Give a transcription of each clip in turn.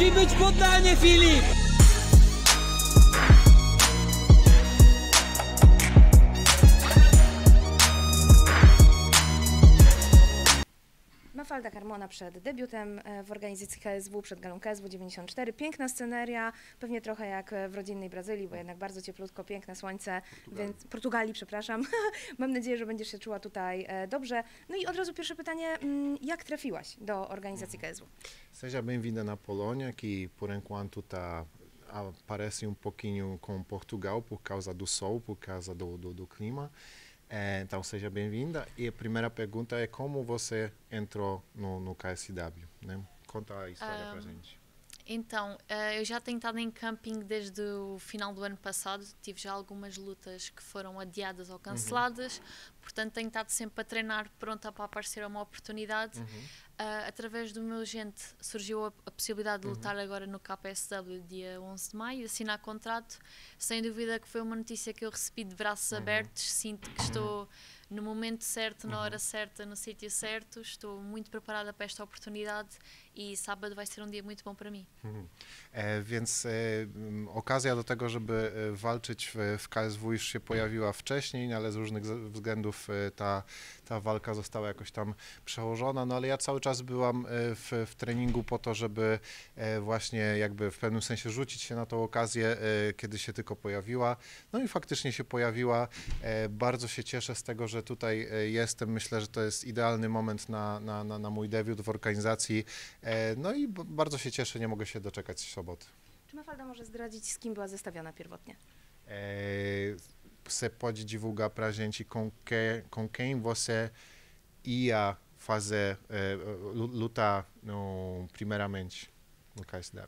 musi być poddanie, Filip! Mafalda Carmona przed debiutem e, w organizacji KSW, przed galą KSW 94. Piękna sceneria, pewnie trochę jak e, w rodzinnej Brazylii, bo jednak bardzo cieplutko, piękne słońce, Portugalii, więc, Portugalii przepraszam. Mam nadzieję, że będziesz się czuła tutaj e, dobrze. No i od razu pierwsze pytanie, mm, jak trafiłaś do organizacji KSW? Seja bem-vinda na Polônia, que por enquanto está parece um pouquinho com Portugal por causa do sol, por causa do, do, do clima. É, então, seja bem-vinda. E a primeira pergunta é como você entrou no, no KSW, né? Conta a história um, ah, pra gente. Então, eh, eu já tenho estado em camping desde o final do ano passado, tive já algumas lutas que foram adiadas ou uhum. canceladas, uhum. portanto, tenho estado sempre a treinar, pronta para aparecer uma oportunidade. Uhum. Uh, através do meu agente surgiu a, a possibilidade de uhum. lutar uhum. agora no KPSW dia 11 de maio, assinar contrato. Sem dúvida que foi uma notícia que eu recebi de braços uhum. abertos, sinto que estou no momento certo, na hora certa, no sítio certo, estou muito preparada para esta oportunidade I sabbat vai ser um dia muito bom para mim. Mhm. E, więc e, okazja do tego, żeby e, walczyć w, w KSW już się pojawiła wcześniej, ale z różnych względów e, ta, ta walka została jakoś tam przełożona, no ale ja cały czas byłam w, w treningu po to, żeby właśnie jakby w pewnym sensie rzucić się na tą okazję, kiedy się tylko pojawiła. No i faktycznie się pojawiła. Bardzo się cieszę z tego, że tutaj jestem. Myślę, że to jest idealny moment na, na, na, na mój debiut w organizacji E, no i bardzo się cieszę, nie mogę się doczekać soboty. Czy Mafalda może zdradzić, z kim była zestawiona pierwotnie? Você e, pode divulgar para gente com, que, com quem você ia fazer, e, lutar no, primeiramente no KSW?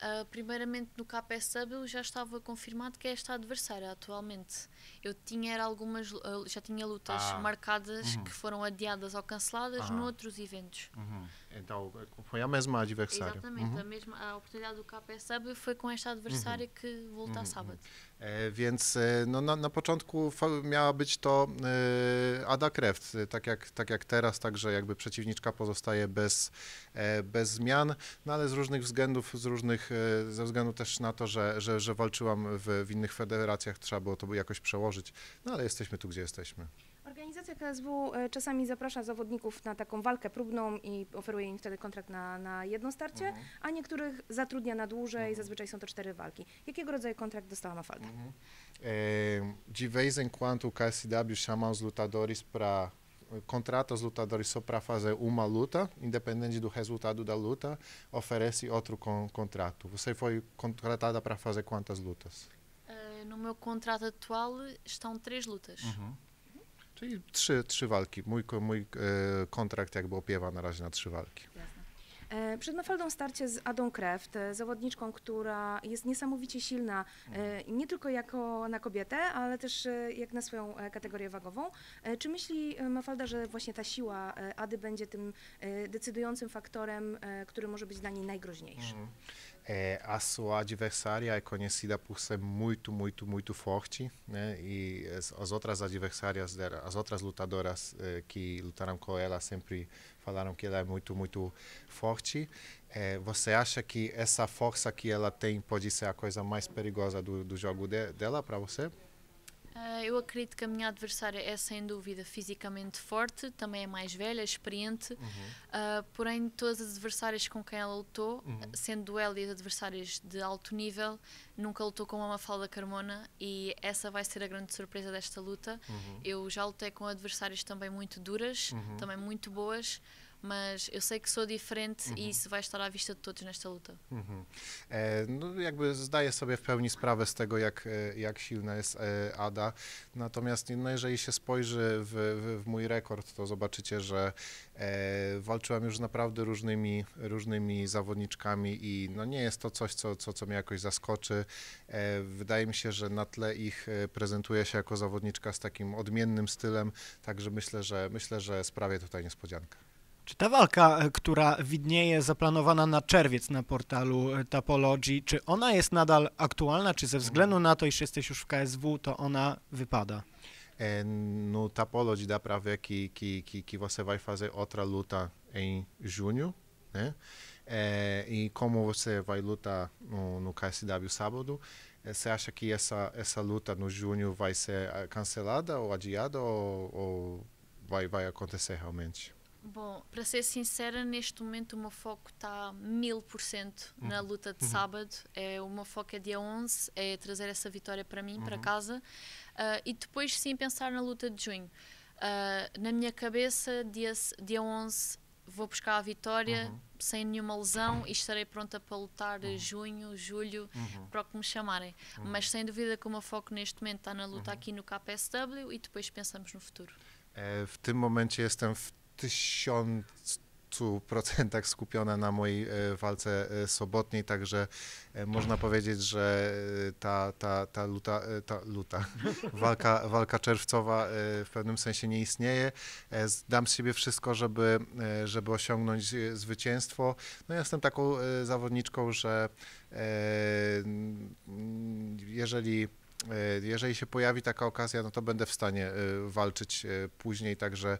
Uh, primeiramente no KPSW já estava confirmado que é esta adversária atualmente. Eu tinha algumas, uh, já tinha lutas ah. marcadas uhum. que foram adiadas ou canceladas ah. noutros eventos. Uhum. Então foi a mesma adversária. Exatamente, uhum. a mesma a oportunidade do KPSW foi com esta adversária que volta a sábado. E, więc no, na, na początku miała być to e, Ada Kreft, tak jak, tak jak teraz, także jakby przeciwniczka pozostaje bez, e, bez zmian, no ale z różnych względów, z różnych E, ze względu też na to, że, że, że walczyłam w, w innych federacjach, trzeba było to jakoś przełożyć, no ale jesteśmy tu, gdzie jesteśmy. Organizacja KSW e, czasami zaprasza zawodników na taką walkę próbną i oferuje im wtedy kontrakt na, na jedno starcie, mhm. a niektórych zatrudnia na dłużej, mhm. zazwyczaj są to cztery walki. Jakiego rodzaju kontrakt dostała Mafalda? Mhm. Eh, de vez em quando o KSW chama os lutadores para contrata os lutadores só para fazer uma luta, independente do resultado da luta, oferece outro con contrato. Você foi contratada para fazer quantas lutas? Uh, no meu contrato atual estão três lutas. Uhum. Czyli trzy, muito eh, contrato Mój, mój e, kontrakt jakby opiewa na razie na trzy walki. Jasne. E, przed Mafaldą starcie z Adą Kreft, zawodniczką, która jest niesamowicie silna, e, mhm. nie tylko jako na kobietę, ale też e, jak na swoją kategorię wagową. Czy myśli Mafalda, że właśnie ta siła Ady będzie tym decydującym faktorem, który może być dla niej najgroźniejszy? Mhm. a sua adversária é conhecida por ser muito, muito, muito forte, né? E as, outras adversárias dela, as outras lutadoras eh, que lutaram com ela sempre falaram que ela é muito, muito forte. É, você acha que essa força que ela tem pode ser a coisa mais perigosa do, do jogo de, dela para você? Ah, eu acredito que a minha adversária é sem dúvida fisicamente forte, também é mais velha, experiente, uhum. uh, porém todas as adversárias com quem ela lutou, uhum. sendo ela e as adversárias de alto nível, nunca lutou com a Mafalda Carmona e essa vai ser a grande surpresa desta luta. Uhum. Eu já lutei com adversárias também muito duras, uhum. também muito boas, mas eu sei que sou diferente i e isso vai estar à vista de todos nesta luta. no, jakby zdaję sobie w pełni sprawę z tego, jak, e, jak silna jest e, Ada, natomiast no, jeżeli się spojrzy w, w, w mój rekord, to zobaczycie, że e, walczyłam już naprawdę różnymi, różnymi zawodniczkami i no, nie jest to coś, co, co, co mnie jakoś zaskoczy. E, wydaje mi się, że na tle ich prezentuje się jako zawodniczka z takim odmiennym stylem, także myślę, że myślę, że sprawię tutaj niespodziankę. Czy ta walka, e, która widnieje zaplanowana na czerwiec na portalu e, Tapology, czy ona jest nadal aktualna, czy ze względu na to, iż jesteś już w KSW, to ona wypada? E, no Tapology da para ver que, que, que, você vai fazer outra luta em junho, né? e como você vai lutar no, no KSW sábado, você acha que essa, essa luta no junho vai ser cancelada ou adiada ou, ou vai, vai acontecer realmente? Bom, para ser sincera, neste momento o meu foco está mil por cento na uhum. luta de uhum. sábado. É, o meu foco é dia 11, é trazer essa vitória para mim, uhum. para casa. Uh, e depois sim pensar na luta de junho. Uh, na minha cabeça, dia, dia 11, vou buscar a vitória uhum. sem nenhuma lesão e estarei pronta para lutar uhum. junho, julho, uhum. para o que me chamarem. Mas sem dúvida que o meu foco neste momento está na luta aqui no KPSW e depois pensamos no futuro. W é, tym momencie jestem é w tysiąc procentach skupiona na mojej e, walce e, sobotniej, także e, można powiedzieć, że ta, ta, ta luta, ta luta walka, walka czerwcowa w pewnym sensie nie istnieje. Dam z siebie wszystko, żeby, żeby osiągnąć zwycięstwo. No ja jestem taką zawodniczką, że jeżeli E, jeżeli się pojawi taka okazja, no to będę w stanie e, walczyć e, później, także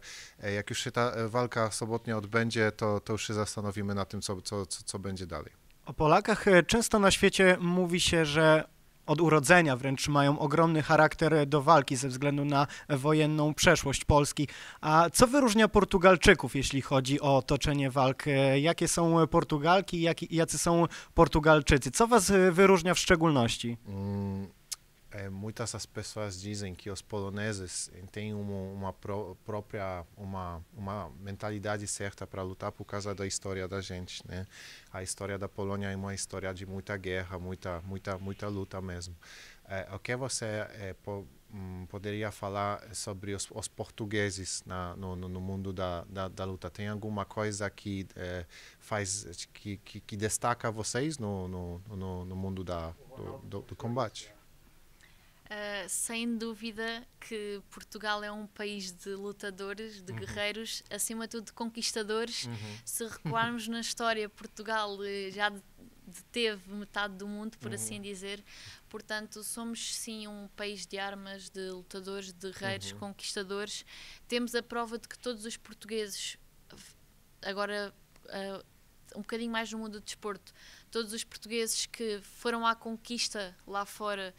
jak już się ta walka sobotnia odbędzie, to, to już się zastanowimy na tym, co, co, co, co będzie dalej. O Polakach często na świecie mówi się, że od urodzenia wręcz mają ogromny charakter do walki ze względu na wojenną przeszłość Polski. A co wyróżnia Portugalczyków, jeśli chodzi o toczenie walk? Jakie są Portugalki i jacy są Portugalczycy? Co was wyróżnia w szczególności? Mm, é, muitas das pessoas dizem que os poloneses eh, têm uma, uma pró própria uma uma mentalidade certa para lutar por causa da história da gente, né? A história da Polônia é uma história de muita guerra, muita muita muita luta mesmo. É, o que você é, po hum, poderia falar sobre os, os portugueses na, no, no, mundo da, da, da, luta? Tem alguma coisa que é, faz que, que, que, destaca vocês no, no, no, no mundo da, do, do, do combate? Uh, sem dúvida que Portugal é um país de lutadores, de uhum. guerreiros, acima de tudo de conquistadores. Uhum. Se recuarmos na história, Portugal eh, já deteve metade do mundo, por assim uhum. assim dizer. Portanto, somos sim um país de armas, de lutadores, de guerreiros, uhum. conquistadores. Temos a prova de que todos os portugueses, agora. Uh, um bocadinho mais no mundo do desporto. Todos os portugueses que foram à conquista lá fora,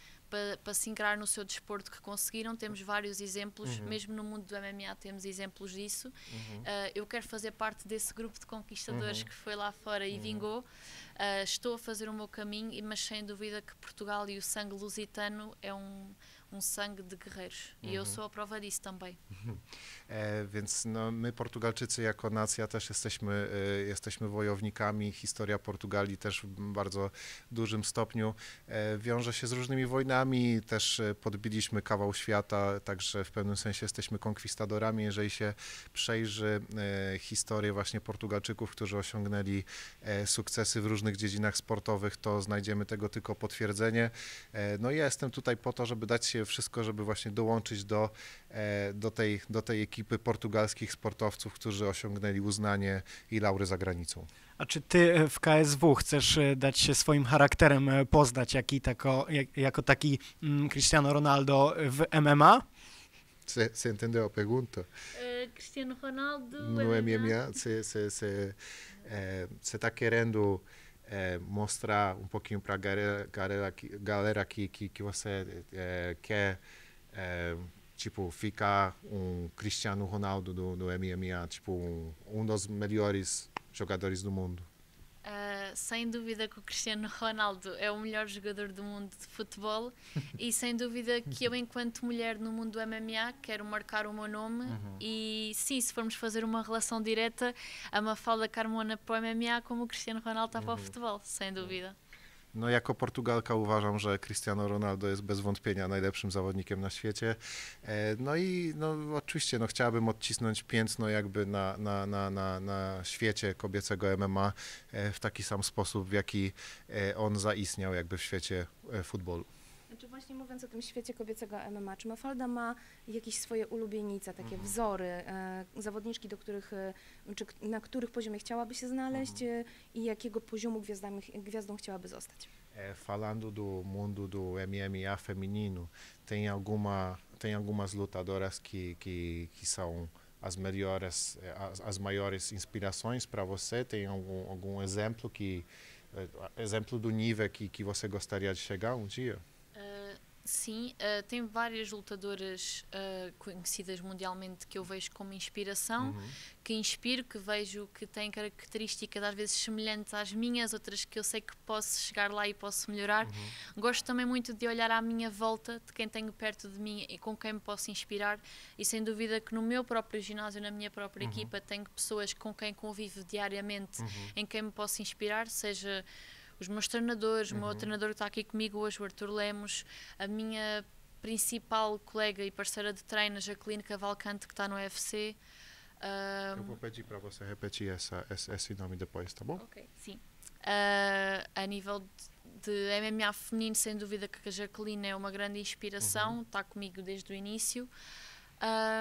para, se encarar no seu desporto que conseguiram. Temos vários exemplos, uhum. mesmo no mundo do MMA temos exemplos disso. Uhum. Uh, eu quero fazer parte desse grupo de conquistadores uhum. que foi lá fora e uhum. vingou. Uh, estou a fazer o meu caminho, mas sem dúvida que Portugal e o sangue lusitano é um sangue de guerreiros mhm. e eu sou a prova disso também. więc no, my Portugalczycy jako nacja też jesteśmy, e, jesteśmy wojownikami. Historia Portugalii też w bardzo dużym stopniu e, wiąże się z różnymi wojnami. Też e, podbiliśmy kawał świata, także w pewnym sensie jesteśmy konkwistadorami. Jeżeli się przejrzy e, historię właśnie Portugalczyków, którzy osiągnęli e, sukcesy w różnych dziedzinach sportowych, to znajdziemy tego tylko potwierdzenie. No ja jestem tutaj po to, żeby dać się w wszystko, żeby właśnie dołączyć do, e, do, tej, do tej ekipy portugalskich sportowców, którzy osiągnęli uznanie i laury za granicą. A czy ty e, w KSW chcesz e, dać się swoim charakterem poznać jaki tako, jak, jako taki mm, Cristiano Ronaldo w MMA? Se, se entendió pregunto. Cristiano Ronaldo no MMA, MMA se, se, se, eh, se está querendo é, mostrar um pouquinho para a galera, galera aqui, galera aqui que, que você é, quer, é, tipo, ficar um Cristiano Ronaldo do, do MMA, tipo, um, um dos melhores jogadores do mundo? sem dúvida que o Cristiano Ronaldo é o melhor jogador do mundo de futebol e sem dúvida que eu, enquanto mulher no mundo do MMA, quero marcar o meu nome. Uhum. E sim, se formos fazer uma relação direta, a Mafalda Carmona para o MMA, como o Cristiano Ronaldo está uhum. para o uhum. futebol, sem dúvida. No jako Portugalka uważam, że Cristiano Ronaldo jest bez wątpienia najlepszym zawodnikiem na świecie. E, no i no, oczywiście no, chciałabym odcisnąć piętno jakby na, na, na, na, na świecie kobiecego MMA e, w taki sam sposób, w jaki e, on zaistniał jakby w świecie futbolu. Czy znaczy właśnie mówiąc o tym świecie kobiecego MMA, czy Mafalda ma jakieś swoje ulubienice, takie mhm. wzory, e, zawodniczki, do których, e, czy na których poziomie chciałaby się znaleźć mhm. E, i jakiego poziomu gwiazdami, gwiazdą chciałaby zostać? E, falando do mundo do MMA feminino, tem, alguma, tem algumas lutadoras que, que, que são as melhores, as, as maiores inspirações para você? Tem algum, algum exemplo que exemplo do nível que, que você gostaria de chegar um dia? Sim, uh, tem várias lutadoras uh, conhecidas mundialmente que eu vejo como inspiração, uhum. que inspiro, que vejo que têm características às vezes semelhantes às minhas, outras que eu sei que posso chegar lá e posso melhorar. Uhum. Gosto também muito de olhar à minha volta, de quem tenho perto de mim e com quem me posso inspirar, e sem dúvida que no meu próprio ginásio, na minha própria uhum. equipa, tenho pessoas com quem convivo diariamente, uhum. em quem me posso inspirar, seja os meus treinadores, uhum. o meu uhum. treinador que está aqui comigo hoje, o Arthur Lemos, a minha principal colega e parceira de treino, a Jacqueline Cavalcante, que está no UFC. Um, Eu vou pedir para você repetir essa, essa, esse nome depois, tá bom? Ok, sim. Uh, a nível de, de, MMA feminino, sem dúvida que a Jacqueline é uma grande inspiração, uhum. está uhum. comigo desde o início.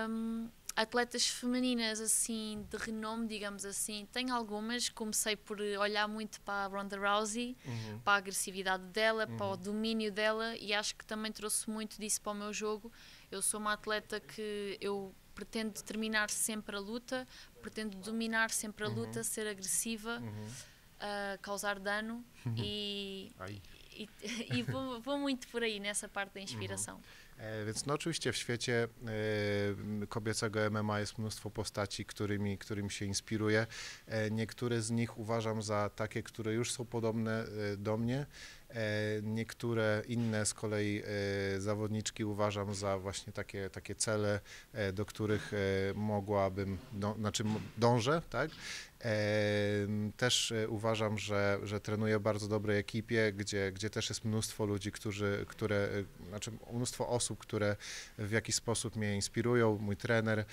Um, Atletas femininas, assim, de renome, digamos assim, tem algumas. Comecei por eh, olhar muito para a Ronda Rousey, uhum. para a agressividade dela, uhum. para o uhum. domínio dela, e acho que também trouxe muito disso para o meu jogo. Eu sou uma atleta que eu pretendo terminar sempre a luta, pretendo dominar sempre a uhum. luta, uhum. ser agressiva, uh, causar dano e. Ai i vou, vou, muito por aí nessa parte da inspiração. E, więc no oczywiście w świecie e, kobiecego MMA jest mnóstwo postaci, którymi, którym się inspiruję. E, niektóre z nich uważam za takie, które już są podobne do mnie. E, niektóre inne z kolei e, zawodniczki uważam za właśnie takie, takie cele, e, do których mogłabym, do, no, znaczy dążę, tak? Też uważam, że, że trenuję w bardzo dobrej ekipie, gdzie, gdzie też jest mnóstwo ludzi, którzy, które, znaczy mnóstwo osób, które w jakiś sposób mnie inspirują. Mój trener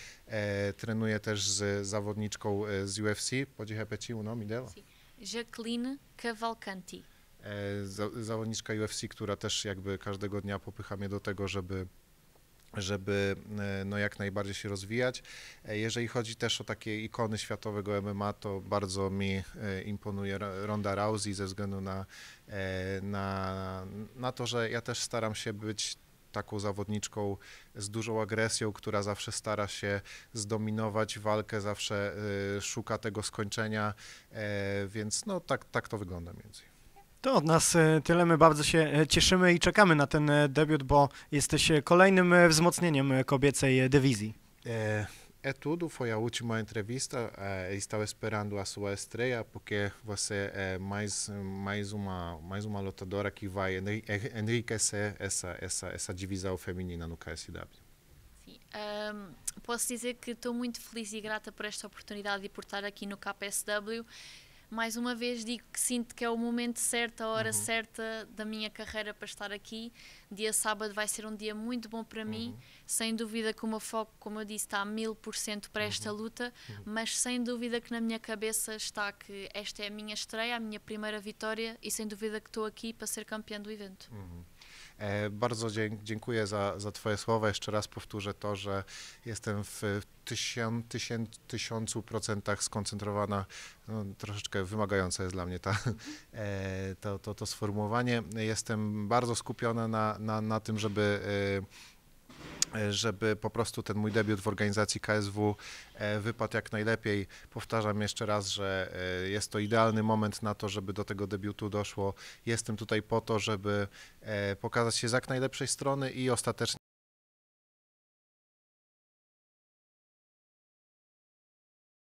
trenuje też z zawodniczką z UFC, Podziechę Peciu, no, Midela. Jacqueline Cavalcanti. E, zawodniczka UFC, która też jakby każdego dnia popycha mnie do tego, żeby żeby e, no, jak najbardziej się rozwijać. E, jeżeli chodzi też o takie ikony światowego MMA, to bardzo mi imponuje Ronda Rousey ze względu na, na, na to, że ja też staram się być taką zawodniczką z dużą agresją, która zawsze stara się zdominować walkę, zawsze szuka tego skończenia, więc no tak, tak to wygląda między innymi. To od nas tyle. My bardzo się cieszymy i czekamy na ten debiut, bo jesteś kolejnym wzmocnieniem kobiecej dywizji. É, é tudo. Foi a última entrevista. É, estava esperando a sua estreia, porque você é mais mais uma mais uma lutadora que vai é, enriquecer essa essa essa divisão feminina no KSW. Um, ehm, posso dizer que estou muito feliz e grata por esta oportunidade e por estar aqui no KSW mais uma vez digo que sinto que é o momento certo, a hora uhum. certa da minha carreira para estar aqui. Dia sábado vai ser um dia muito bom para uhum. mim. Sem dúvida que o meu foco, como eu disse, está a mil por cento para uhum. esta luta, uhum. mas sem dúvida que na minha cabeça está que esta é a minha estreia, a minha primeira vitória e sem dúvida que estou aqui para ser campeã do evento. Uhum. E, bardzo dziękuję za, za Twoje słowa. Jeszcze raz powtórzę to, że jestem w tysiąc, tysiąc, tysiącu procentach skoncentrowana. No, troszeczkę wymagające jest dla mnie ta, e, to, to, to sformułowanie. Jestem bardzo skupiona na, na, na tym, żeby e, E, żeby po prostu ten mój debiut w organizacji KSW e, wypadł jak najlepiej. Powtarzam jeszcze raz, że e, jest to idealny moment na to, żeby do tego debiutu doszło. Jestem tutaj po to, żeby pokazać się z jak najlepszej strony i ostatecznie